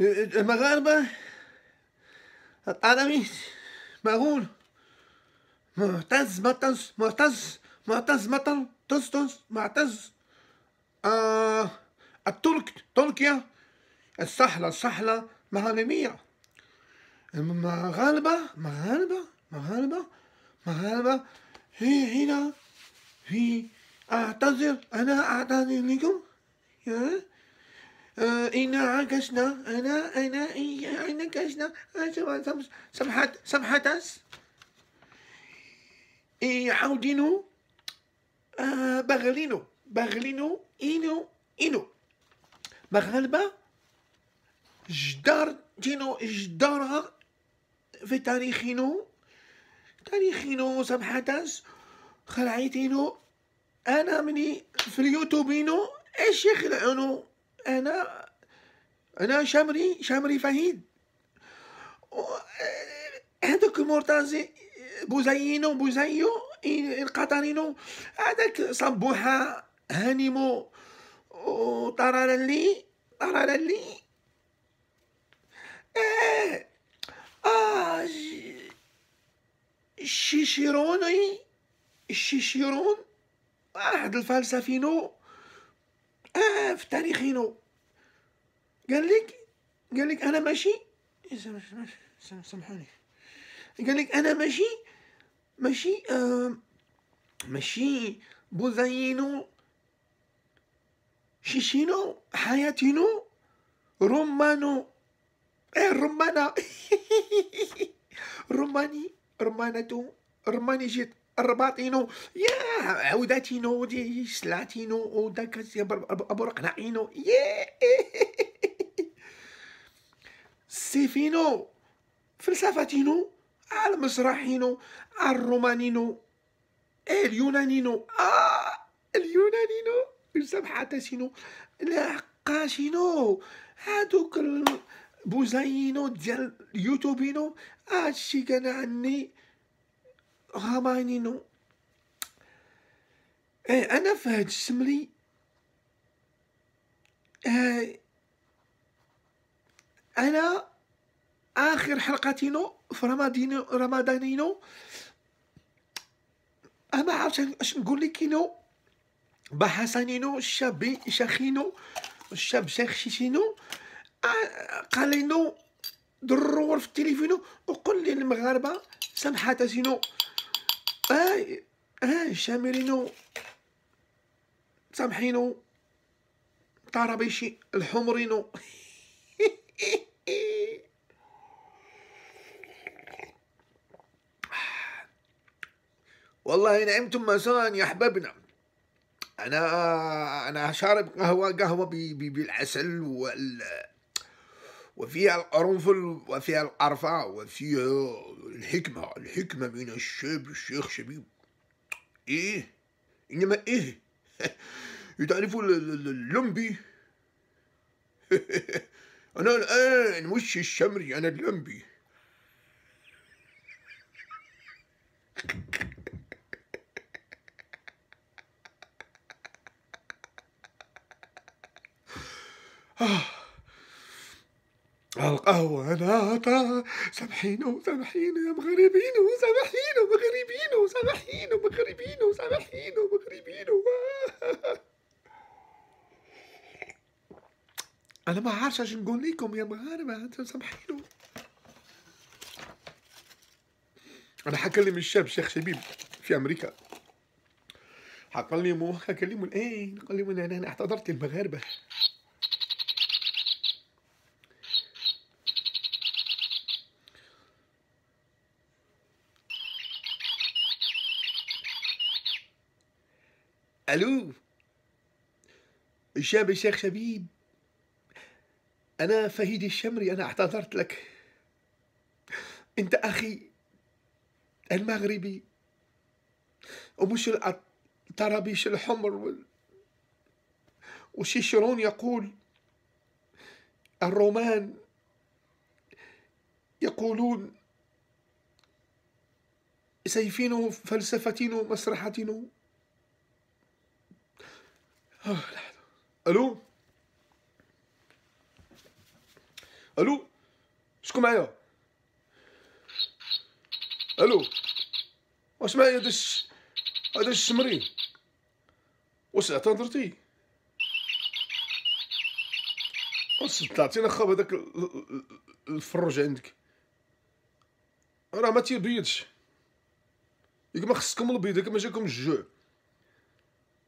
المغاربة العالمي مغول معتز مطز معتز معتز مطر طز طز معتز آه الترك تركيا السحلة السحلة مغاربية المغاربة مغاربة مغاربة مغاربة هي هنا في أعتذر أنا أعتذر لكم آه، إنا عكشنا أنا أنا أنا كشنا آه، سمحت سمحت أس حودينو آه، بغلينو بغلينو إينو إينو مغلبة جدار جينو جدارها في تاريخينو تاريخينو اس خلعيتينو أنا مني في اليوتيوبينو إيش يخلعونو انا انا شمري شمري فهيد هذاك مرتزي بوزينو بوزيو القطرينو هذاك صبوحه هانيمو طرارا لي طرارا لي إيه، اه اه الشيشيروني الشيشيرون واحد الفلسفينو اه في تاريخينو قال لك قال لك انا ماشي سامحوني قال لك انا ماشي ماشي آه ماشي بوزينو شيشينو حياتينو رومانو ايه رومانا روماني روماناتو روماني جيت رباطينو يا عوداتينو دي سلاتينو وداك ابرقناعينو يا سيفينو فلسفتينو المسرحينو الرومانينو اليونانينو آه اليونانينو السبحتسينو العقاشينو هادوك بوزاينو ديال اليوتوبينو هادشي كان عني غامانينو إيه، انا في هاد السملي آه، انا آخر حلقتينو في رمضان رمضانينو أنا عرفت اش نقول لك كينو بحسنينو الشاب شخينو الشاب شخشيشينو آه، قالينو درور في التليفون وقل لي المغاربة سينو آي آي شامرينو سامحينو طرابيشي الحمرينو والله نعمتم مسان يا احبابنا انا انا شارب قهوه قهوه بالعسل وال وفيها القرنفل وفيها القرفة وفيها الحكمة الحكمة من الشاب الشيخ شبيب إيه إنما إيه يتعرفوا اللمبي أنا الآن مش الشمري أنا اللمبي أهو أنا سامحينه سامحينه يا مغربينه سامحينه مغربينه سامحينه مغربينه سامحينه مغربينه أنا ما عارفش اش نقول لكم يا مغاربة أنتم سامحينه أنا حكلم الشاب شيخ شبيب في أمريكا حكلمه حكلمه الآن قال لي أنا اعتذرت المغاربة الو اجابه الشيخ شبيب انا فهيد الشمري انا اعتذرت لك انت اخي المغربي ومش الطرابيش الحمر وال... وشيشرون يقول الرومان يقولون سيفين فلسفتين مسرحتين الو الو شكون معايا الو واش معايا هذا الش... هذا الشمري واش اعتذرتي واش طلعتي خاب هذاك الفروج عندك راه ما تيبيضش ياك ما خصكم البيض ياك ما جاكم الجوع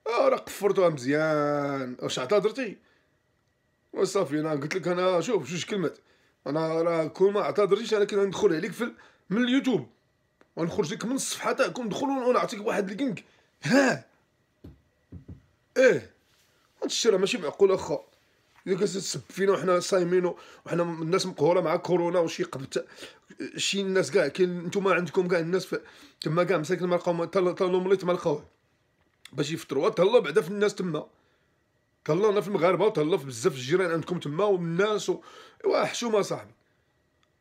راه قفرتوها مزيان واش اعتذرتي وصافي انا قلت لك انا شوف جوج كلمات انا راه كون ما اعتذرتيش انا كندخل عليك في من اليوتيوب ونخرج لك من الصفحه تاعكم ندخل ونعطيك واحد الكينك ها ايه هادشي راه ماشي معقول اخا كنت تسب فينا وحنا صايمين وحنا الناس مقهوره مع كورونا وشي قبت شي الناس كاع كاين نتوما عندكم كاع الناس تما كاع مساكن ما لقاو حتى الومليط ما لقاوه باش يفطروا تهلا بعدا في الناس تما تهلاونا في المغاربه وتهلا في بزاف الجيران عندكم تما ومن الناس و... حشومه صاحبي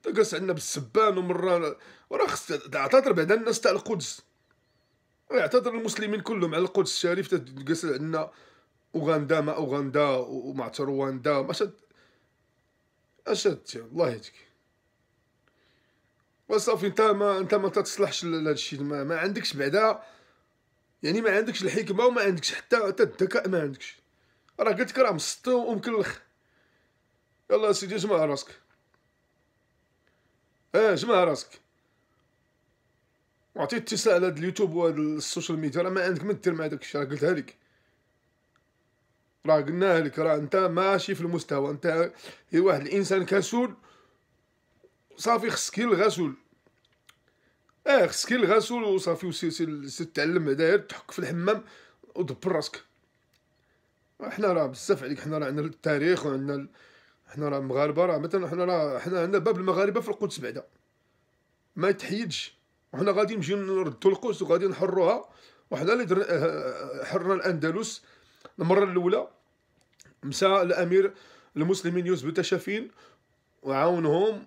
تقص عندنا بالسبان ومره وراه خص تعتذر بعدا الناس تاع القدس يعتذر المسلمين كلهم على القدس الشريف تقص عندنا اوغندا ما اوغندا ومع رواندا اشد اشد الله يهديك وصافي انت ما انت ما تصلحش لهذا الشيء ما, ما عندكش بعدا يعني ما عندكش الحكمه وما عندكش حتى حتى الذكاء ما عندكش راه قلت لك راه مسطو ومكلخ يلا سيدي جمع راسك اه جمع راسك وعطيت اتساع على هاد اليوتيوب هاد السوشيال ميديا راه ما عندك ما دير مع داك الشيء راه قلتها لك راه قلنا لك راه انت ماشي في المستوى انت واحد الانسان كسول صافي خصك غسول اه خصك الغسول وصافي وسير تعلم هدايا تحك في الحمام ودبر راسك حنا راه بزاف عليك حنا راه عندنا التاريخ وعندنا حنا راه مغاربه راه مثلا حنا راه حنا عندنا باب المغاربه في القدس بعدا ما يتحيدش وحنا غادي نمشيو نردو القدس وغادي نحروها وحنا اللي در... حررنا اه- اه- الاندلس المره الاولى مسا الامير المسلمين يوسف بن تاشفين وعاونهم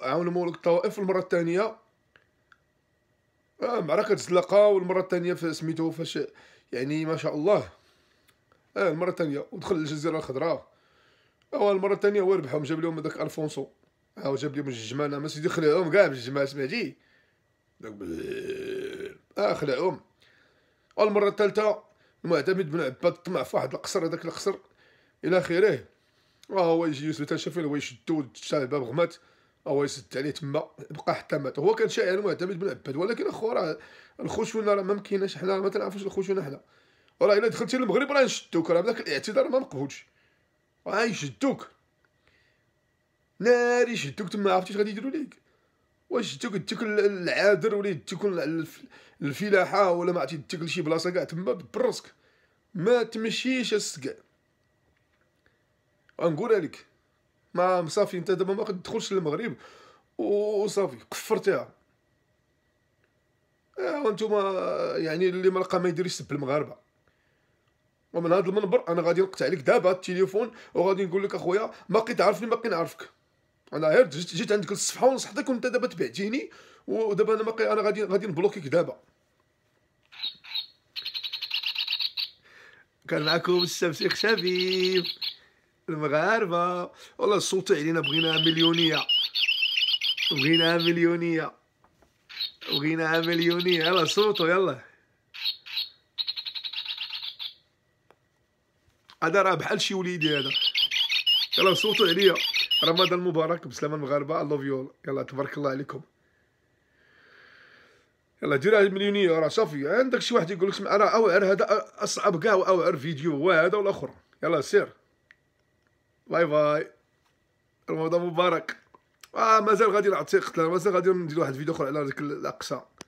عاون مولك الطوائف المره الثانيه آه معركة زلقة والمرة الثانية سميتو فاش يعني ما شاء الله آه المرة الثانية ودخل الجزيرة الخضراء أول المرة الثانية هو ربحهم جاب لهم هذاك ألفونسو هو آه، جاب لهم الجمانة ما سيدي خلعهم كاع بالجمانة سمعتي داك اه خلعهم المرة الثالثة المعتمد بن عباد طمع في واحد القصر هذاك القصر إلى آخره وهو آه، يجي يوسف يسلو تنشفل ويشدو الشعب غمات او يسد عليه تما بقى حتى مات هو كان شاعر معتمد بن عباد ولكن اخو راه الخشونه راه ما حنا ما تنعرفوش الخشونه حنا راه الا دخلتي للمغرب راه نشدوك راه بداك الاعتذار ما مقبولش راه يشدوك ناري شدوك تما عرفتي غادي يديروا ليك واش شدوك يديك العادر ولا يديك الفلاحه ولا ما عرفتي يديك لشي بلاصه كاع تما براسك ما تمشيش السكع غنقولها لك ما صافي انت دابا ما تدخلش للمغرب وصافي كفرتيها ايوا اه، نتوما يعني اللي ما لقى ما يديرش سب المغاربه ومن هذا المنبر انا غادي نقطع عليك دابا التليفون وغادي نقول لك اخويا بقيت تعرفني ما نعرفك انا غير جيت عندك الصفحه ونصحتك وانت دابا تبعتيني ودابا انا باقي انا غادي غادي نبلوكيك دابا كان معكم الشمسيخ شبيب المغاربه والله صوتوا علينا بغينا مليونيه بغينا مليونيه بغينا مليونيه يلا صوتوا يلا هذا راه بحال شي وليدي هذا يلا صوتوا عليا رمضان مبارك بسلامه المغاربه الله فيول يلا تبارك الله عليكم يلا دير المليونيه راه صافي عندك شي واحد يقول لك راه اوعر هذا اصعب كاع واوعر فيديو هو هذا والاخر يلا سير باي باي رمضان مبارك آه مازال غادي نعطيك مازال غادي ندير واحد الفيديو اخر على ديك الاقصى